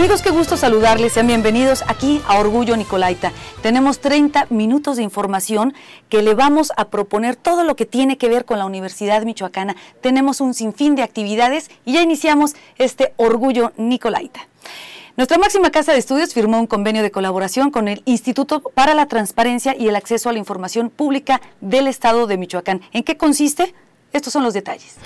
Amigos, qué gusto saludarles. Sean bienvenidos aquí a Orgullo Nicolaita. Tenemos 30 minutos de información que le vamos a proponer todo lo que tiene que ver con la Universidad Michoacana. Tenemos un sinfín de actividades y ya iniciamos este Orgullo Nicolaita. Nuestra máxima casa de estudios firmó un convenio de colaboración con el Instituto para la Transparencia y el Acceso a la Información Pública del Estado de Michoacán. ¿En qué consiste? Estos son los detalles.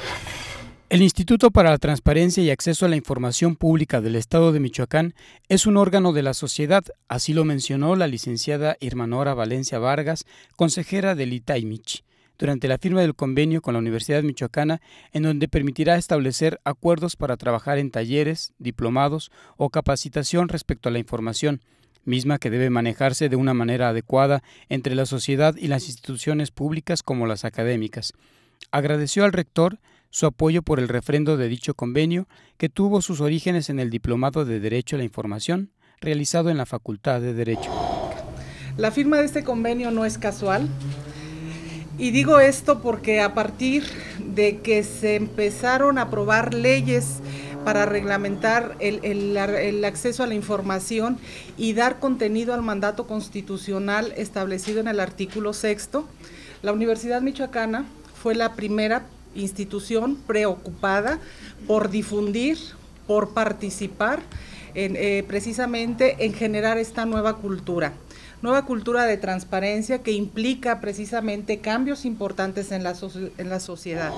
El Instituto para la Transparencia y Acceso a la Información Pública del Estado de Michoacán es un órgano de la sociedad, así lo mencionó la licenciada Irmanora Valencia Vargas, consejera del ITAIMICH, durante la firma del convenio con la Universidad Michoacana, en donde permitirá establecer acuerdos para trabajar en talleres, diplomados o capacitación respecto a la información misma que debe manejarse de una manera adecuada entre la sociedad y las instituciones públicas como las académicas. Agradeció al rector su apoyo por el refrendo de dicho convenio, que tuvo sus orígenes en el Diplomado de Derecho a la Información, realizado en la Facultad de Derecho. La firma de este convenio no es casual. Y digo esto porque a partir de que se empezaron a aprobar leyes para reglamentar el, acceso a la información y dar contenido al mandato constitucional establecido en el artículo sexto. La Universidad Michoacana fue la primera institución preocupada por difundir, por participar eh, precisamente en generar esta nueva cultura. Nueva cultura de transparencia que implica precisamente cambios importantes en la, en la sociedad.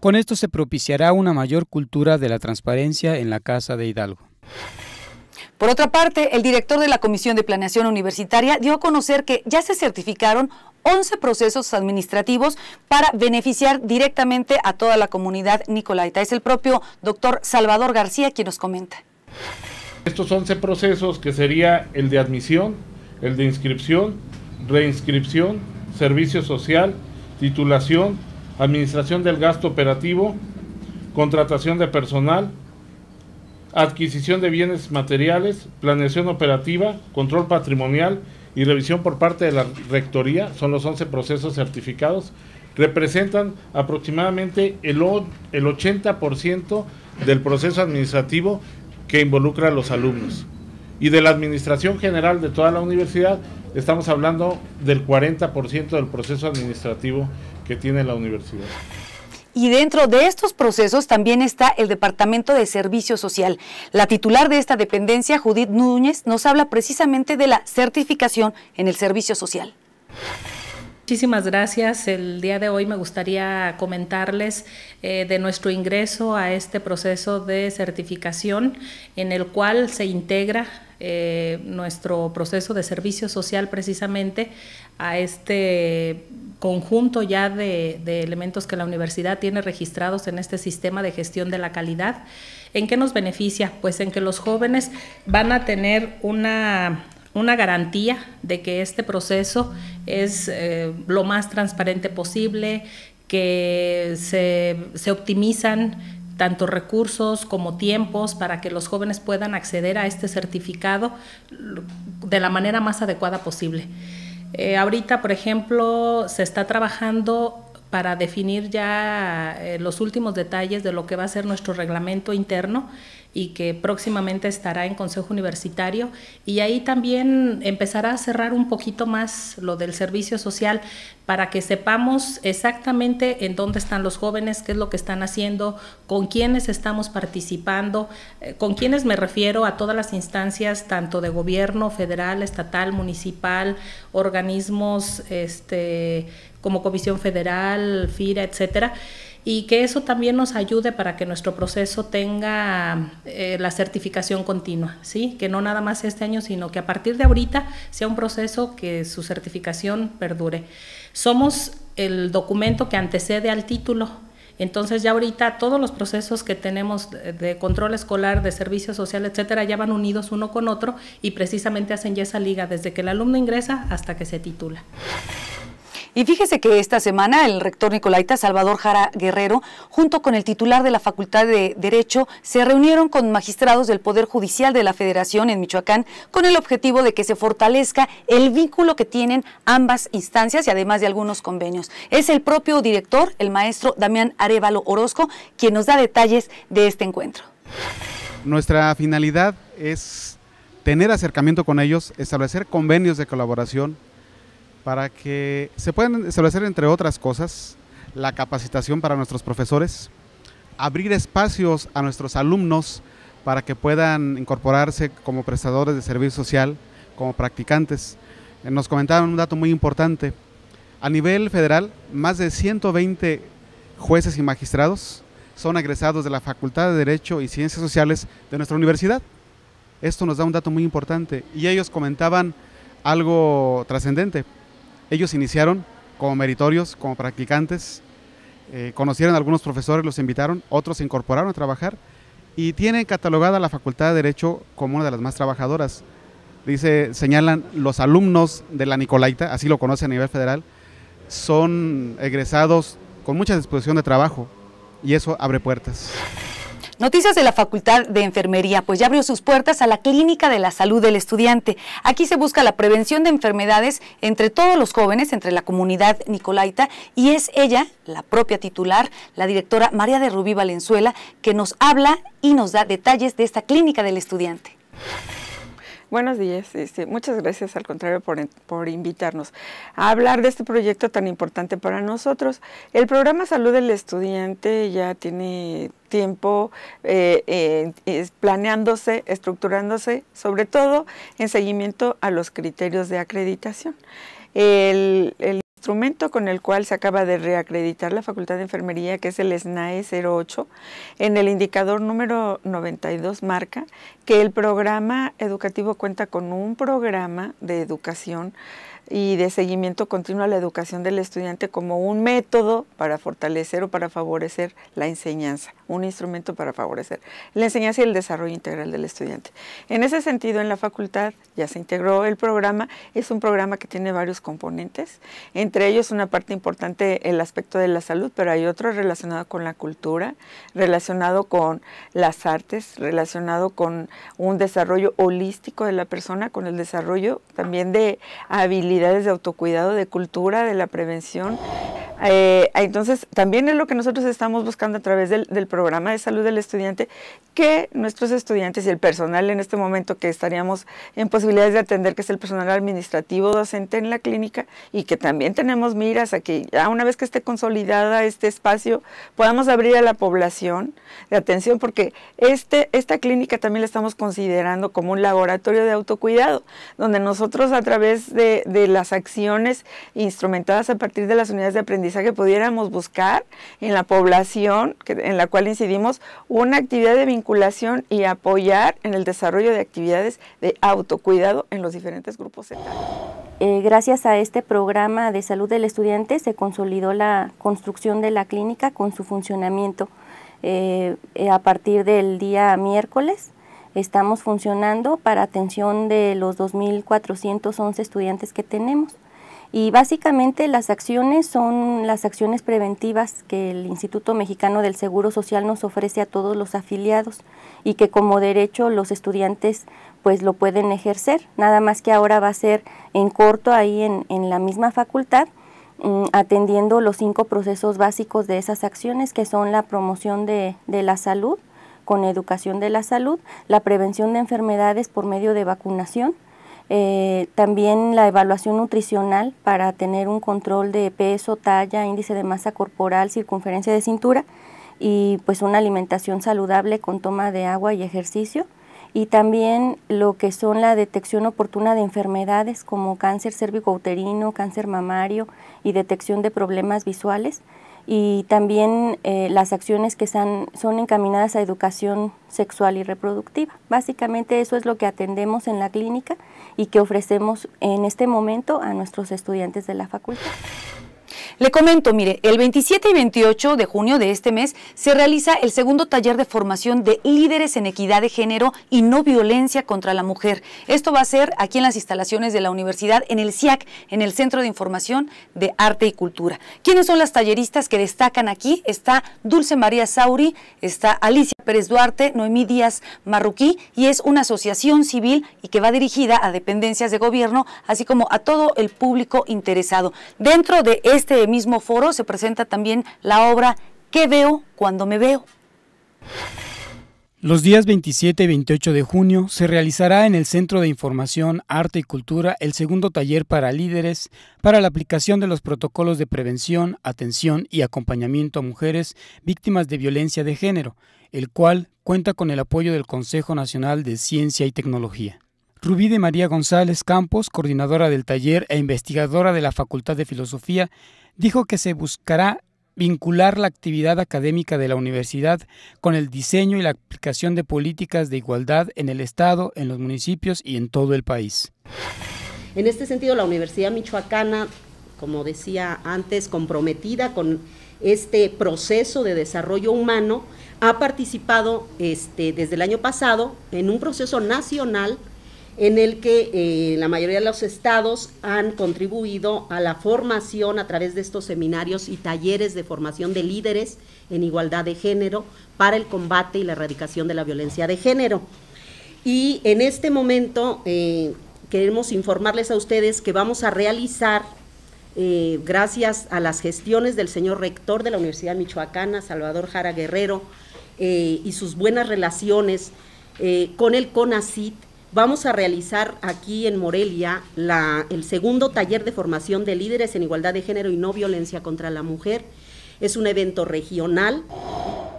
Con esto se propiciará una mayor cultura de la transparencia en la Casa de Hidalgo. Por otra parte, el director de la Comisión de Planeación Universitaria dio a conocer que ya se certificaron 11 procesos administrativos para beneficiar directamente a toda la comunidad nicolaita. Es el propio doctor Salvador García quien nos comenta. Estos 11 procesos que sería el de admisión, el de inscripción, reinscripción, servicio social, titulación, administración del gasto operativo, contratación de personal, adquisición de bienes materiales, planeación operativa, control patrimonial y revisión por parte de la Rectoría, son los 11 procesos certificados, representan aproximadamente el, el 80% del proceso administrativo que involucra a los alumnos. Y de la Administración General de toda la universidad, estamos hablando del 40% del proceso administrativo que tiene la universidad. Y dentro de estos procesos también está el Departamento de Servicio Social. La titular de esta dependencia, Judith Núñez, nos habla precisamente de la certificación en el servicio social. Muchísimas gracias. El día de hoy me gustaría comentarles eh, de nuestro ingreso a este proceso de certificación en el cual se integra eh, nuestro proceso de servicio social precisamente a este conjunto ya de, elementos que la universidad tiene registrados en este sistema de gestión de la calidad. ¿En qué nos beneficia? Pues en que los jóvenes van a tener una, garantía de que este proceso es eh, lo más transparente posible, que se, se optimizan tanto recursos como tiempos para que los jóvenes puedan acceder a este certificado de la manera más adecuada posible. Eh, ahorita, por ejemplo, se está trabajando para definir ya eh, los últimos detalles de lo que va a ser nuestro reglamento interno y que próximamente estará en Consejo Universitario. Y ahí también empezará a cerrar un poquito más lo del servicio social para que sepamos exactamente en dónde están los jóvenes, qué es lo que están haciendo, con quiénes estamos participando, eh, con quiénes me refiero a todas las instancias, tanto de gobierno federal, estatal, municipal, organismos este, como Comisión Federal, FIRA, etcétera y que eso también nos ayude para que nuestro proceso tenga eh, la certificación continua, ¿sí? que no nada más este año, sino que a partir de ahorita sea un proceso que su certificación perdure. Somos el documento que antecede al título, entonces ya ahorita todos los procesos que tenemos de control escolar, de servicio social, etcétera, ya van unidos uno con otro y precisamente hacen ya esa liga desde que el alumno ingresa hasta que se titula. Y fíjese que esta semana el rector Nicolaita Salvador Jara Guerrero, junto con el titular de la Facultad de Derecho, se reunieron con magistrados del Poder Judicial de la Federación en Michoacán con el objetivo de que se fortalezca el vínculo que tienen ambas instancias y además de algunos convenios. Es el propio director, el maestro Damián Arevalo Orozco, quien nos da detalles de este encuentro. Nuestra finalidad es tener acercamiento con ellos, establecer convenios de colaboración para que se puedan establecer, entre otras cosas, la capacitación para nuestros profesores, abrir espacios a nuestros alumnos para que puedan incorporarse como prestadores de servicio social, como practicantes. Eh, nos comentaban un dato muy importante. A nivel federal, más de 120 jueces y magistrados son egresados de la Facultad de Derecho y Ciencias Sociales de nuestra universidad. Esto nos da un dato muy importante y ellos comentaban algo trascendente. Ellos iniciaron como meritorios, como practicantes, eh, conocieron a algunos profesores, los invitaron, otros se incorporaron a trabajar y tienen catalogada la Facultad de Derecho como una de las más trabajadoras. Dice, señalan los alumnos de la Nicolaita, así lo conoce a nivel federal, son egresados con mucha disposición de trabajo y eso abre puertas. Noticias de la Facultad de Enfermería, pues ya abrió sus puertas a la Clínica de la Salud del Estudiante. Aquí se busca la prevención de enfermedades entre todos los jóvenes, entre la comunidad nicolaita, y es ella, la propia titular, la directora María de Rubí Valenzuela, que nos habla y nos da detalles de esta Clínica del Estudiante. Buenos días, este, muchas gracias al contrario por, invitarnos a hablar de este proyecto tan importante para nosotros. El programa Salud del Estudiante ya tiene tiempo eh, eh, planeándose, estructurándose, sobre todo en seguimiento a los criterios de acreditación. el instrumento con el cual se acaba de reacreditar la Facultad de Enfermería, que es el SNAE 08, en el indicador número 92 marca que el programa educativo cuenta con un programa de educación y de seguimiento continuo a la educación del estudiante como un método para fortalecer o para favorecer la enseñanza, un instrumento para favorecer la enseñanza y el desarrollo integral del estudiante. En ese sentido, en la facultad ya se integró el programa, es un programa que tiene varios componentes, entre ellos una parte importante el aspecto de la salud, pero hay otro relacionado con la cultura, relacionado con las artes, relacionado con un desarrollo holístico de la persona, con el desarrollo también de habilidades de autocuidado, de cultura, de la prevención. Eh, ah, entonces, también es lo que nosotros estamos buscando a través del, programa de salud del estudiante, que nuestros estudiantes y el personal en este momento que estaríamos en posibilidades de atender, que es el personal administrativo docente en la clínica, y que también tenemos miras a que una vez que esté consolidada este espacio, podamos abrir a la población de atención, porque este, esta clínica también la estamos considerando como un laboratorio de autocuidado, donde nosotros a través de las acciones instrumentadas a partir de las unidades de aprendizaje, que pudiéramos buscar en la población en la cual incidimos una actividad de vinculación y apoyar en el desarrollo de actividades de autocuidado en los diferentes grupos etarios. Eh, gracias a este programa de salud del estudiante se consolidó la construcción de la clínica con su funcionamiento. Eh, eh, a partir del día miércoles estamos funcionando para atención de los 2.411 estudiantes que tenemos. Y básicamente las acciones son las acciones preventivas que el Instituto Mexicano del Seguro Social nos ofrece a todos los afiliados y que como derecho los estudiantes pues lo pueden ejercer, nada más que ahora va a ser en corto ahí en, la misma facultad mm, atendiendo los cinco procesos básicos de esas acciones que son la promoción de, la salud con educación de la salud, la prevención de enfermedades por medio de vacunación, eh, también la evaluación nutricional para tener un control de peso, talla, índice de masa corporal, circunferencia de cintura y pues una alimentación saludable con toma de agua y ejercicio y también lo que son la detección oportuna de enfermedades como cáncer cervicouterino, cáncer mamario y detección de problemas visuales y también eh, las acciones que son encaminadas a educación sexual y reproductiva. Básicamente eso es lo que atendemos en la clínica y que ofrecemos en este momento a nuestros estudiantes de la facultad. Le comento, mire, el 27 y 28 de junio de este mes se realiza el segundo taller de formación de líderes en equidad de género y no violencia contra la mujer. Esto va a ser aquí en las instalaciones de la universidad, en el CIAC, en el Centro de Información de Arte y Cultura. ¿Quiénes son las talleristas que destacan aquí? Está Dulce María Sauri, está Alicia. Pérez Duarte, Noemí Díaz Marruquí, y es una asociación civil y que va dirigida a dependencias de gobierno, así como a todo el público interesado. Dentro de este mismo foro se presenta también la obra ¿Qué veo cuando me veo? Los días 27 y 28 de junio se realizará en el Centro de Información, Arte y Cultura el segundo taller para líderes para la aplicación de los protocolos de prevención, atención y acompañamiento a mujeres víctimas de violencia de género, el cual cuenta con el apoyo del Consejo Nacional de Ciencia y Tecnología. Rubí de María González Campos, coordinadora del taller e investigadora de la Facultad de Filosofía, dijo que se buscará vincular la actividad académica de la universidad con el diseño y la aplicación de políticas de igualdad en el Estado, en los municipios y en todo el país. En este sentido, la Universidad Michoacana, como decía antes, comprometida con este proceso de desarrollo humano, ha participado este, desde el año pasado en un proceso nacional en el que eh, la mayoría de los estados han contribuido a la formación a través de estos seminarios y talleres de formación de líderes en igualdad de género para el combate y la erradicación de la violencia de género. Y en este momento eh, queremos informarles a ustedes que vamos a realizar, eh, gracias a las gestiones del señor rector de la Universidad Michoacana, Salvador Jara Guerrero, y sus buenas relaciones con el CONACIT, vamos a realizar aquí en Morelia el segundo taller de formación de líderes en igualdad de género y no violencia contra la mujer. Es un evento regional.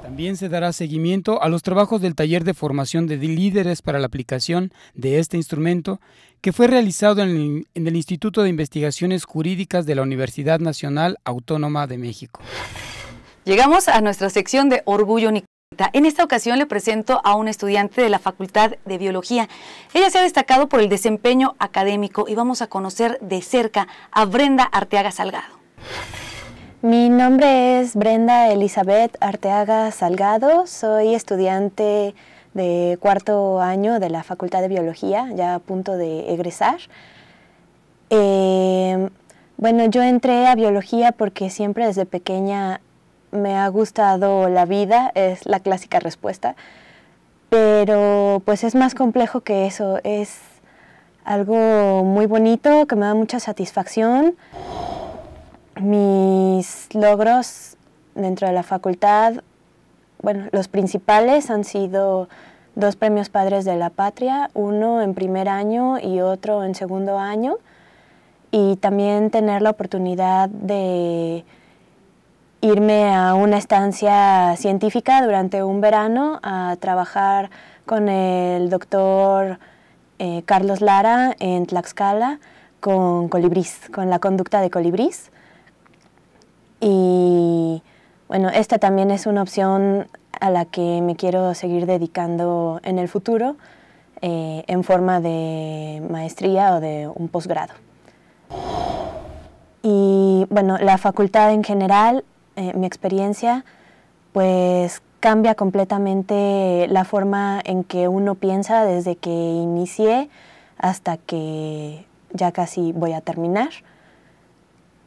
También se dará seguimiento a los trabajos del taller de formación de líderes para la aplicación de este instrumento que fue realizado en el, Instituto de Investigaciones Jurídicas de la Universidad Nacional Autónoma de México. Llegamos a nuestra sección de Orgullo en esta ocasión le presento a un estudiante de la Facultad de Biología. Ella se ha destacado por el desempeño académico y vamos a conocer de cerca a Brenda Arteaga Salgado. Mi nombre es Brenda Elizabeth Arteaga Salgado, soy estudiante de cuarto año de la Facultad de Biología, ya a punto de egresar. Eh, bueno, yo entré a biología porque siempre desde pequeña me ha gustado la vida, es la clásica respuesta, pero pues es más complejo que eso, es algo muy bonito que me da mucha satisfacción. Mis logros dentro de la facultad, bueno, los principales han sido dos premios Padres de la Patria, uno en primer año y otro en segundo año, y también tener la oportunidad de irme a una estancia científica durante un verano a trabajar con el doctor eh, Carlos Lara en Tlaxcala con colibrís, con la conducta de colibrís. Y bueno, esta también es una opción a la que me quiero seguir dedicando en el futuro eh, en forma de maestría o de un posgrado. Y bueno, la facultad en general eh, mi experiencia, pues cambia completamente la forma en que uno piensa desde que inicié hasta que ya casi voy a terminar.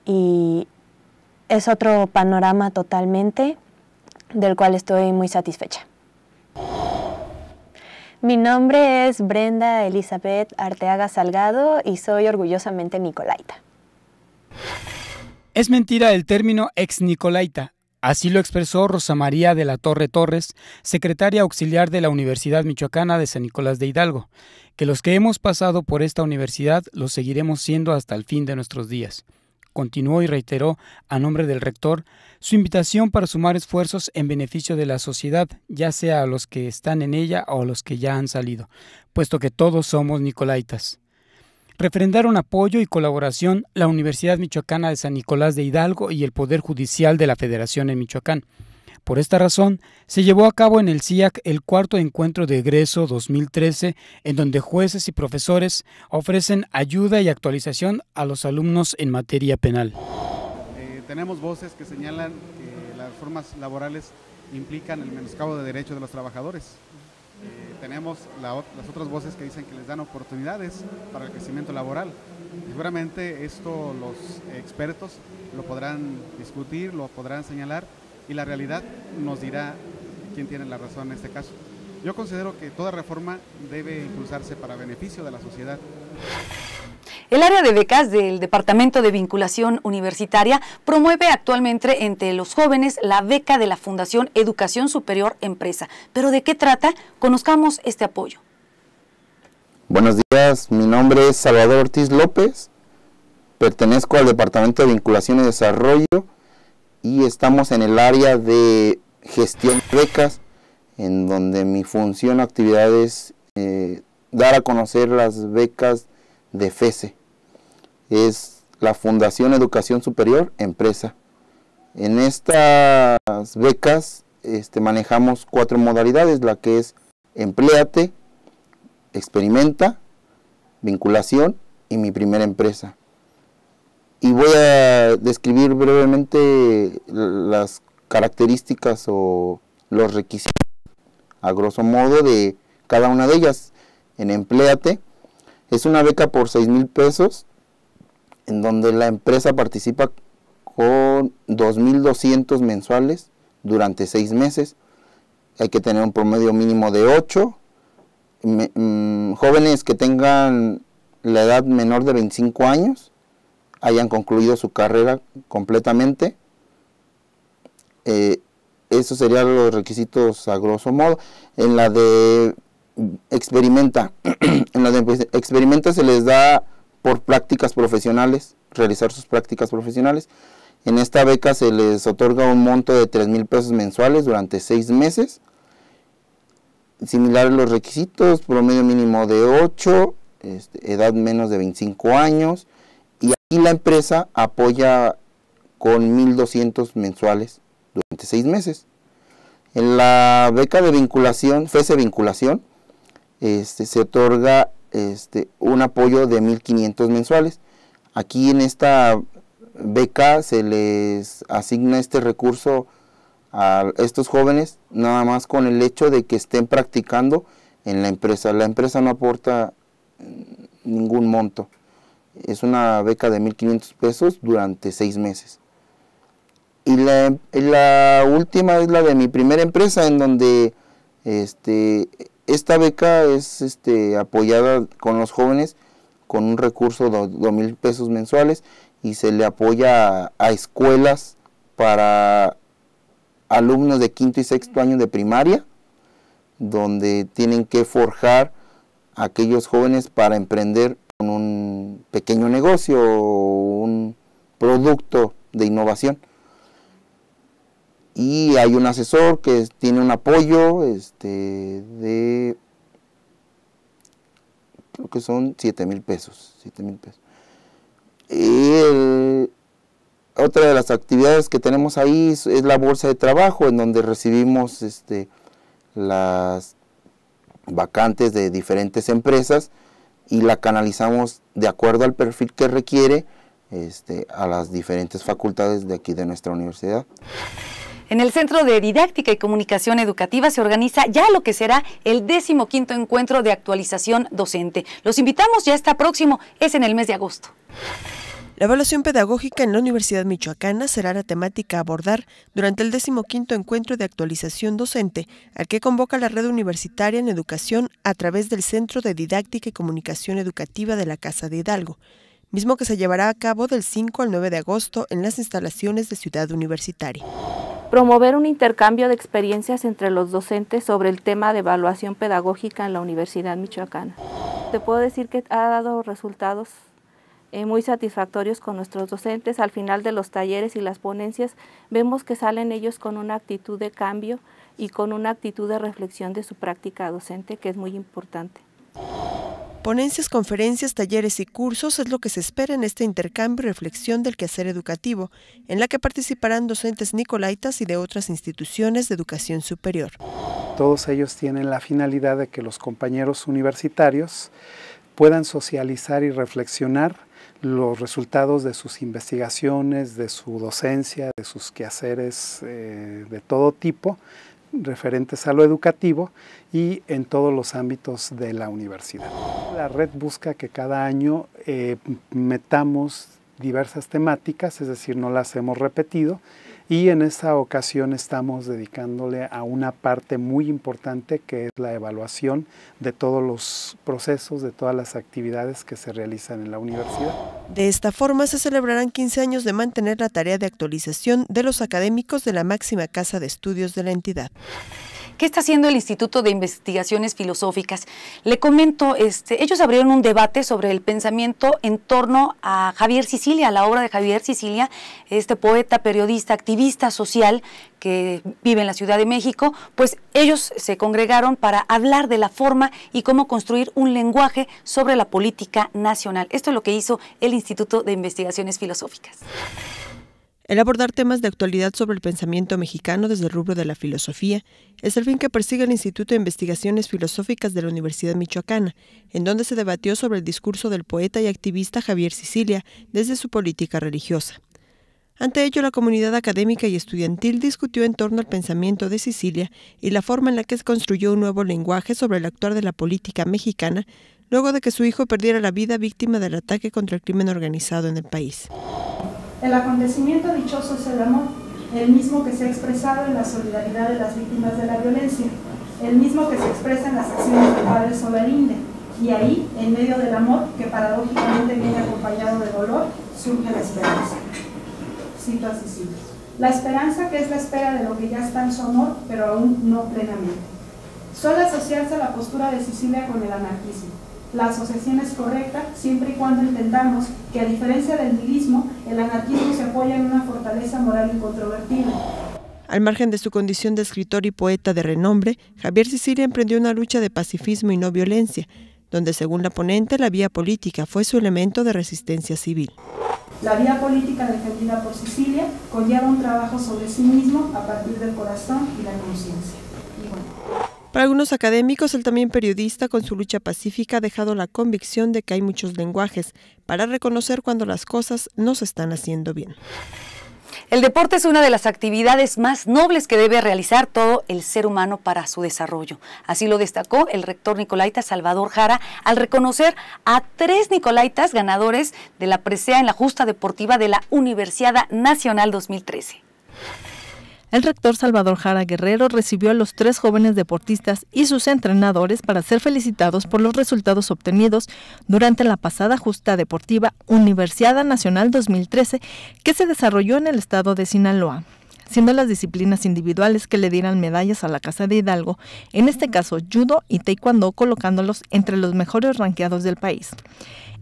Y es otro panorama totalmente del cual estoy muy satisfecha. Mi nombre es Brenda Elizabeth Arteaga Salgado y soy orgullosamente Nicolaita. Es mentira el término ex Nicolaita. Así lo expresó Rosa María de la Torre Torres, secretaria auxiliar de la Universidad Michoacana de San Nicolás de Hidalgo, que los que hemos pasado por esta universidad los seguiremos siendo hasta el fin de nuestros días. Continuó y reiteró, a nombre del rector, su invitación para sumar esfuerzos en beneficio de la sociedad, ya sea a los que están en ella o a los que ya han salido, puesto que todos somos nicolaitas refrendaron apoyo y colaboración la Universidad Michoacana de San Nicolás de Hidalgo y el Poder Judicial de la Federación en Michoacán. Por esta razón, se llevó a cabo en el CIAC el cuarto encuentro de egreso 2013, en donde jueces y profesores ofrecen ayuda y actualización a los alumnos en materia penal. Eh, tenemos voces que señalan que las reformas laborales implican el menoscabo de derechos de los trabajadores. Eh, tenemos las otras voces que dicen que les dan oportunidades para el crecimiento laboral. Seguramente esto los expertos lo podrán discutir, lo podrán señalar y la realidad nos dirá quién tiene la razón en este caso. Yo considero que toda reforma debe impulsarse para beneficio de la sociedad. El área de becas del Departamento de Vinculación Universitaria promueve actualmente entre los jóvenes la beca de la Fundación Educación Superior Empresa. ¿Pero de qué trata? Conozcamos este apoyo. Buenos días, mi nombre es Salvador Ortiz López, pertenezco al Departamento de Vinculación y Desarrollo y estamos en el área de gestión de becas, en donde mi función o actividad es eh, dar a conocer las becas de FESE es la Fundación Educación Superior Empresa. En estas becas este, manejamos cuatro modalidades, la que es empléate, experimenta, vinculación y mi primera empresa. Y voy a describir brevemente las características o los requisitos a grosso modo de cada una de ellas. En Empleate es una beca por 6 mil pesos en donde la empresa participa con 2.200 mensuales durante seis meses. Hay que tener un promedio mínimo de 8. Mm, jóvenes que tengan la edad menor de 25 años hayan concluido su carrera completamente. Eh, esos serían los requisitos a grosso modo. En la de mm, experimenta, en la de pues, experimenta se les da por prácticas profesionales, realizar sus prácticas profesionales. En esta beca se les otorga un monto de $3,000 mil pesos mensuales durante seis meses. Similares los requisitos, promedio mínimo de 8, este, edad menos de 25 años. Y aquí la empresa apoya con 1.200 mensuales durante seis meses. En la beca de vinculación, FESE Vinculación, este, se otorga este, un apoyo de 1.500 mensuales. Aquí en esta beca se les asigna este recurso a estos jóvenes nada más con el hecho de que estén practicando en la empresa. La empresa no aporta ningún monto. Es una beca de 1.500 pesos durante seis meses. Y la, la, última es la de mi primera empresa en donde este, esta beca es este, apoyada con los jóvenes con un recurso de dos mil pesos mensuales y se le apoya a, escuelas para alumnos de quinto y sexto año de primaria, donde tienen que forjar a aquellos jóvenes para emprender con un pequeño negocio o un producto de innovación y hay un asesor que tiene un apoyo este, de, creo que son 7 mil pesos, pesos. Y otra de las actividades que tenemos ahí es, la bolsa de trabajo, en donde recibimos este, las vacantes de diferentes empresas y la canalizamos de acuerdo al perfil que requiere este, a las diferentes facultades de aquí de nuestra universidad. En el Centro de Didáctica y Comunicación Educativa se organiza ya lo que será el decimoquinto encuentro de actualización docente. Los invitamos, ya está próximo, es en el mes de agosto. La evaluación pedagógica en la Universidad Michoacana será la temática a abordar durante el 15 Encuentro de Actualización Docente, al que convoca la Red Universitaria en Educación a través del Centro de Didáctica y Comunicación Educativa de la Casa de Hidalgo, mismo que se llevará a cabo del 5 al 9 de agosto en las instalaciones de Ciudad Universitaria promover un intercambio de experiencias entre los docentes sobre el tema de evaluación pedagógica en la Universidad Michoacana. Te puedo decir que ha dado resultados eh, muy satisfactorios con nuestros docentes. Al final de los talleres y las ponencias vemos que salen ellos con una actitud de cambio y con una actitud de reflexión de su práctica docente que es muy importante. Ponencias, conferencias, talleres y cursos es lo que se espera en este intercambio y reflexión del quehacer educativo, en la que participarán docentes nicolaitas y de otras instituciones de educación superior. Todos ellos tienen la finalidad de que los compañeros universitarios puedan socializar y reflexionar los resultados de sus investigaciones, de su docencia, de sus quehaceres eh, de todo tipo, referentes a lo educativo y en todos los ámbitos de la universidad. La red busca que cada año eh, metamos diversas temáticas, es decir, no las hemos repetido, y en esta ocasión estamos dedicándole a una parte muy importante que es la evaluación de todos los procesos, de todas las actividades que se realizan en la universidad. De esta forma se celebrarán 15 años de mantener la tarea de actualización de los académicos de la máxima casa de estudios de la entidad. ¿Qué está haciendo el Instituto de Investigaciones Filosóficas? Le comento, este, ellos abrieron un debate sobre el pensamiento en torno a Javier Sicilia, la obra de Javier Sicilia, este poeta, periodista, activista social que vive en la Ciudad de México, pues ellos se congregaron para hablar de la forma y cómo construir un lenguaje sobre la política nacional. Esto es lo que hizo el Instituto de Investigaciones Filosóficas. El abordar temas de actualidad sobre el pensamiento mexicano desde el rubro de la filosofía es el fin que persigue el Instituto de Investigaciones Filosóficas de la Universidad Michoacana, en donde se debatió sobre el discurso del poeta y activista Javier Sicilia desde su política religiosa. Ante ello, la comunidad académica y estudiantil discutió en torno al pensamiento de Sicilia y la forma en la que se construyó un nuevo lenguaje sobre el actuar de la política mexicana luego de que su hijo perdiera la vida víctima del ataque contra el crimen organizado en el país. El acontecimiento dichoso es el amor, el mismo que se ha expresado en la solidaridad de las víctimas de la violencia, el mismo que se expresa en las acciones del Padre Solarinde, y ahí, en medio del amor, que paradójicamente viene acompañado de dolor, surge la esperanza. Cito a La esperanza que es la espera de lo que ya está en su amor, pero aún no plenamente. Suele asociarse la postura de Sicilia con el anarquismo. La asociación es correcta siempre y cuando intentamos que a diferencia del nihilismo, el anarquismo se apoya en una fortaleza moral incontrovertible. Al margen de su condición de escritor y poeta de renombre, Javier Sicilia emprendió una lucha de pacifismo y no violencia, donde según la ponente la vía política fue su elemento de resistencia civil. La vía política defendida por Sicilia conlleva un trabajo sobre sí mismo a partir del corazón y la conciencia. Para algunos académicos, el también periodista con su lucha pacífica ha dejado la convicción de que hay muchos lenguajes para reconocer cuando las cosas no se están haciendo bien. El deporte es una de las actividades más nobles que debe realizar todo el ser humano para su desarrollo. Así lo destacó el rector Nicolaita Salvador Jara al reconocer a tres Nicolaitas ganadores de la presea en la justa deportiva de la Universidad Nacional 2013 el rector Salvador Jara Guerrero recibió a los tres jóvenes deportistas y sus entrenadores para ser felicitados por los resultados obtenidos durante la pasada justa deportiva Universiada Nacional 2013 que se desarrolló en el estado de Sinaloa siendo las disciplinas individuales que le dieran medallas a la Casa de Hidalgo, en este caso judo y taekwondo, colocándolos entre los mejores ranqueados del país.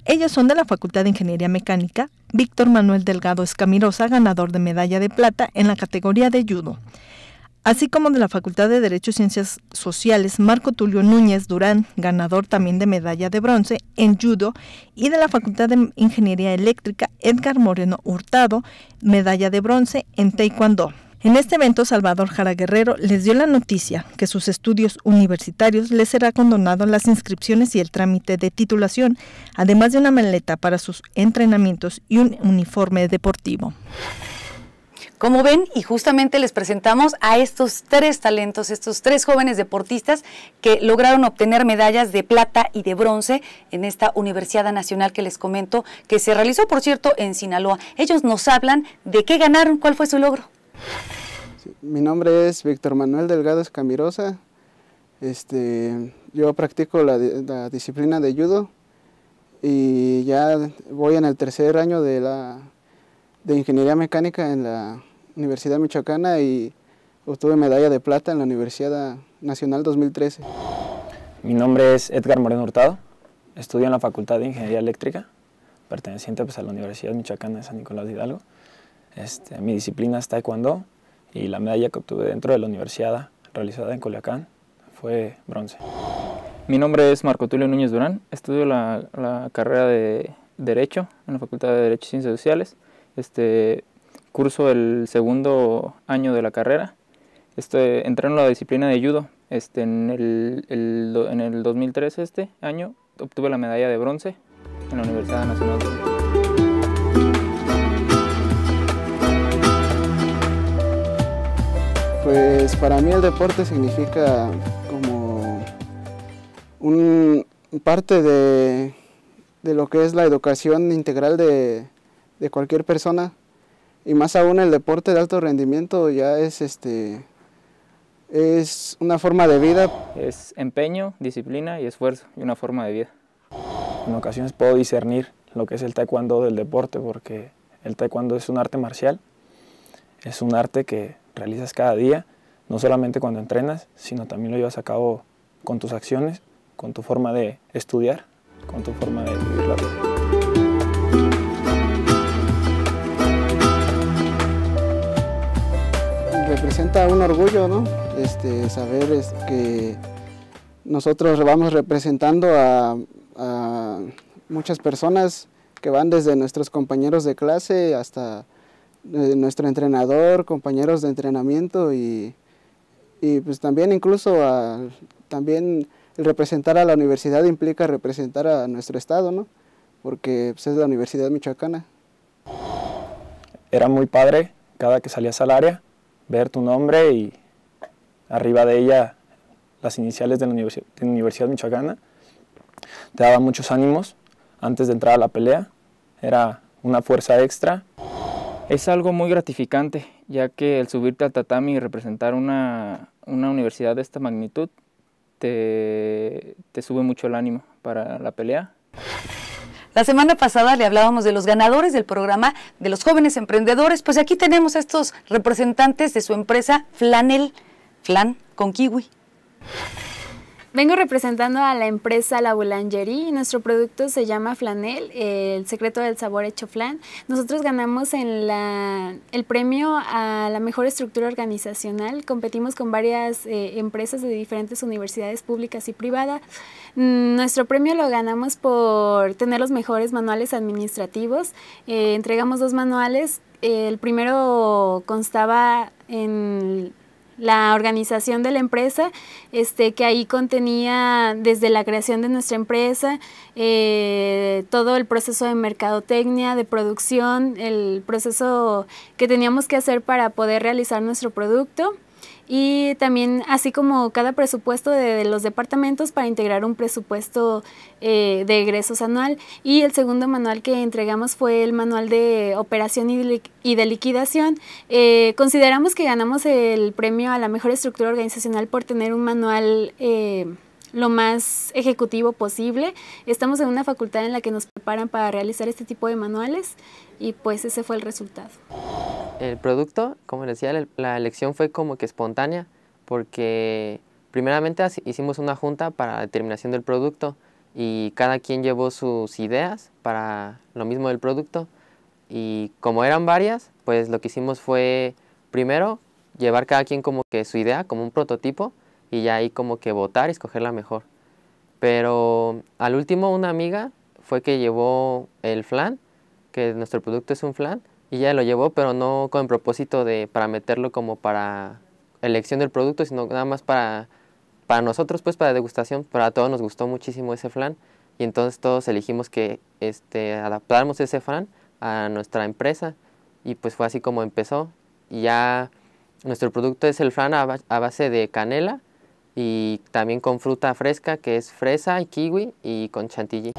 Ellos son de la Facultad de Ingeniería Mecánica, Víctor Manuel Delgado Escamirosa, ganador de medalla de plata en la categoría de judo así como de la Facultad de Derecho y Ciencias Sociales Marco Tulio Núñez Durán, ganador también de medalla de bronce en judo, y de la Facultad de Ingeniería Eléctrica Edgar Moreno Hurtado, medalla de bronce en taekwondo. En este evento, Salvador Jara Guerrero les dio la noticia que sus estudios universitarios les será condonado las inscripciones y el trámite de titulación, además de una maleta para sus entrenamientos y un uniforme deportivo. Como ven, y justamente les presentamos a estos tres talentos, estos tres jóvenes deportistas que lograron obtener medallas de plata y de bronce en esta Universidad Nacional que les comento, que se realizó, por cierto, en Sinaloa. Ellos nos hablan de qué ganaron, cuál fue su logro. Mi nombre es Víctor Manuel Delgado Escamirosa. Este, yo practico la, disciplina de judo y ya voy en el tercer año de, la, de ingeniería mecánica en la Universidad Michoacana y obtuve medalla de plata en la Universidad Nacional 2013. Mi nombre es Edgar Moreno Hurtado, estudio en la Facultad de Ingeniería Eléctrica, perteneciente pues, a la Universidad Michoacana de San Nicolás de Hidalgo. Este, mi disciplina es taekwondo y la medalla que obtuve dentro de la universidad realizada en Culiacán fue bronce. Mi nombre es Marco Tulio Núñez Durán, estudio la, carrera de Derecho en la Facultad de Derecho y Ciencias Sociales. Este, curso el segundo año de la carrera. Este, entré en la disciplina de judo este, en, el, en el 2003, este año, obtuve la medalla de bronce en la Universidad Nacional. de Pues para mí el deporte significa como un parte de, lo que es la educación integral de, de, cualquier persona y más aún el deporte de alto rendimiento ya es este es una forma de vida. Es empeño, disciplina y esfuerzo y una forma de vida. En ocasiones puedo discernir lo que es el taekwondo del deporte porque el taekwondo es un arte marcial, es un arte que realizas cada día, no solamente cuando entrenas, sino también lo llevas a cabo con tus acciones, con tu forma de estudiar, con tu forma de vivir la vida. representa un orgullo, ¿no? Este, saber es que nosotros vamos representando a, muchas personas que van desde nuestros compañeros de clase hasta eh, nuestro entrenador, compañeros de entrenamiento y, y pues también incluso también representar a la universidad implica representar a nuestro estado, Porque pues, es la Universidad Michoacana. Era muy padre cada que salías al área ver tu nombre y arriba de ella las iniciales de la de la Universidad Michoacana. Te daba muchos ánimos antes de entrar a la pelea. Era una fuerza extra. Es algo muy gratificante, ya que el subirte al tatami y representar una, universidad de esta magnitud te, te sube mucho el ánimo para la pelea. La semana pasada le hablábamos de los ganadores del programa de los jóvenes emprendedores, pues aquí tenemos a estos representantes de su empresa Flanel, Flan con Kiwi. Vengo representando a la empresa La Boulangerie. Nuestro producto se llama Flanel, el secreto del sabor hecho flan. Nosotros ganamos en el premio a la mejor estructura organizacional. Competimos con varias eh, empresas de diferentes universidades públicas y privadas. Mm, nuestro premio lo ganamos por tener los mejores manuales administrativos. Eh, entregamos dos manuales. El primero constaba en la organización de la empresa, este, que ahí contenía desde la creación de nuestra empresa, eh, todo el proceso de mercadotecnia, de producción, el proceso que teníamos que hacer para poder realizar nuestro producto y también así como cada presupuesto de, los departamentos para integrar un presupuesto eh, de egresos anual y el segundo manual que entregamos fue el manual de operación y, de liquidación. Eh, consideramos que ganamos el premio a la mejor estructura organizacional por tener un manual eh, lo más ejecutivo posible. Estamos en una facultad en la que nos preparan para realizar este tipo de manuales y pues ese fue el resultado. El producto, como les decía, la elección fue como que espontánea porque primeramente hicimos una junta para la determinación del producto y cada quien llevó sus ideas para lo mismo del producto y como eran varias, pues lo que hicimos fue primero llevar cada quien como que su idea como un prototipo y ya ahí como que votar y escoger la mejor. Pero al último una amiga fue que llevó el flan, que nuestro producto es un flan, y ya lo llevó, pero no con el propósito de para meterlo como para elección del producto, sino nada más para, para nosotros, pues para degustación, para todos nos gustó muchísimo ese flan y entonces todos elegimos que este, adaptáramos ese flan a nuestra empresa y pues fue así como empezó. Y ya nuestro producto es el flan a, base de canela, y también con fruta fresca que es fresa y kiwi y con chantilly.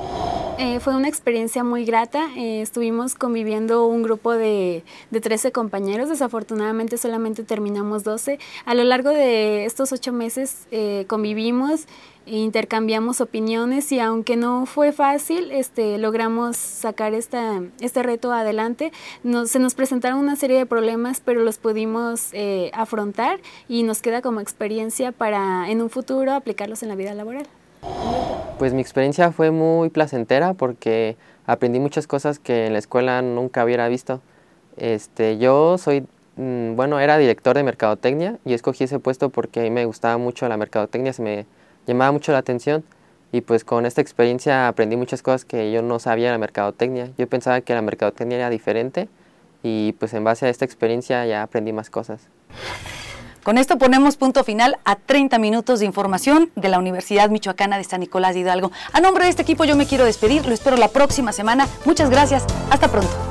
Eh, fue una experiencia muy grata. Eh, estuvimos conviviendo un grupo de, 13 compañeros, desafortunadamente solamente terminamos 12. A lo largo de estos ocho meses eh, convivimos, intercambiamos opiniones y aunque no fue fácil, este, logramos sacar esta, este reto adelante. Nos, se nos presentaron una serie de problemas, pero los pudimos eh, afrontar y nos queda como experiencia para en un futuro aplicarlos en la vida laboral. Pues mi experiencia fue muy placentera porque aprendí muchas cosas que en la escuela nunca hubiera visto. Este, yo soy mm, bueno, era director de mercadotecnia y escogí ese puesto porque a me gustaba mucho la mercadotecnia, se me, llamaba mucho la atención y pues con esta experiencia aprendí muchas cosas que yo no sabía de la mercadotecnia. Yo pensaba que la mercadotecnia era diferente y pues en base a esta experiencia ya aprendí más cosas. Con esto ponemos punto final a 30 minutos de información de la Universidad Michoacana de San Nicolás de Hidalgo. A nombre de este equipo yo me quiero despedir, lo espero la próxima semana. Muchas gracias, hasta pronto.